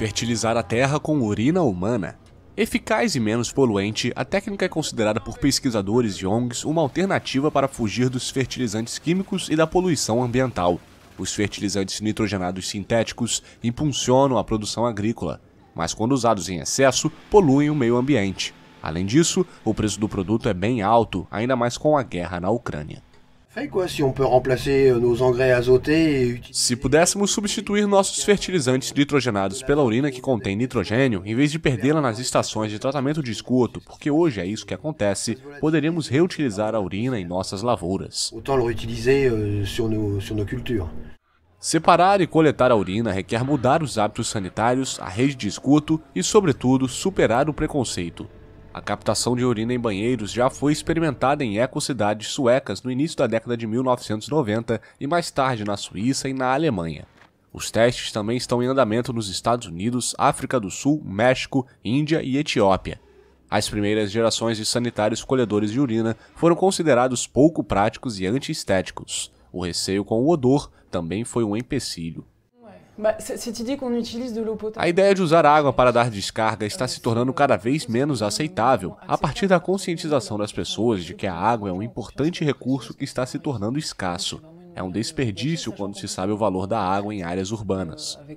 fertilizar a terra com urina humana. Eficaz e menos poluente, a técnica é considerada por pesquisadores e ONGs uma alternativa para fugir dos fertilizantes químicos e da poluição ambiental. Os fertilizantes nitrogenados sintéticos impulsionam a produção agrícola, mas quando usados em excesso, poluem o meio ambiente. Além disso, o preço do produto é bem alto, ainda mais com a guerra na Ucrânia. Euh, Se pudéssemos substituir nossos fertilizantes nitrogenados pela urina que contém nitrogênio, em vez de perdê-la nas estações de tratamento de esgoto, porque hoje é isso que acontece, poderíamos reutilizar a urina em nossas lavouras. Euh, Separar e coletar a urina requer mudar os hábitos sanitários, a rede de esgoto e, sobretudo, superar o preconceito. A captação de urina em banheiros já foi experimentada em ecocidades suecas no início da década de 1990 e mais tarde na Suíça e na Alemanha. Os testes também estão em andamento nos Estados Unidos, África do Sul, México, Índia e Etiópia. As primeiras gerações de sanitários colhedores de urina foram considerados pouco práticos e antiestéticos. O receio com o odor também foi um empecilho. A ideia de usar água para dar descarga está se tornando cada vez menos aceitável a partir da conscientização das pessoas de que a água é um importante recurso que está se tornando escasso. É um desperdício quando se sabe o valor da água em áreas urbanas. É-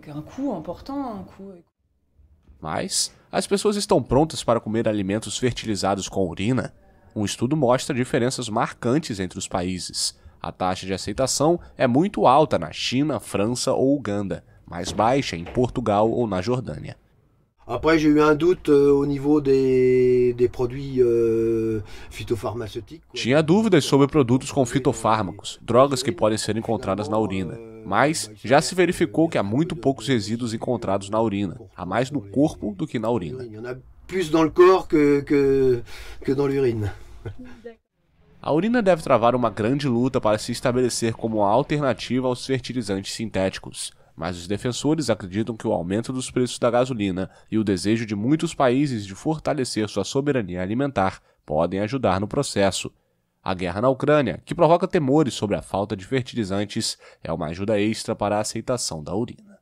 Mas as pessoas estão prontas para comer alimentos fertilizados com urina? Um estudo mostra diferenças marcantes entre os países. A taxa de aceitação é muito alta na China, França ou Uganda mais baixa em Portugal ou na Jordânia. Après, j'ai eu un doute euh, au niveau des, des produits euh, phytopharmaceutiques. Tinha dúvidas sobre produtos com fitofármacos, drogas que podem ser encontradas na urina. Mas já se verificou que há muito poucos resíduos encontrados na urina. Há mais no corpo do que na urina. que, que, que A urina deve travar uma grande luta para se estabelecer como uma alternativa aos fertilizantes sintéticos. Mas os defensores acreditam que o aumento dos preços da gasolina e o desejo de muitos países de fortalecer sua soberania alimentar podem ajudar no processo. A guerra na Ucrânia, que provoca temores sobre a falta de fertilizantes, é uma ajuda extra para a aceitação da urina.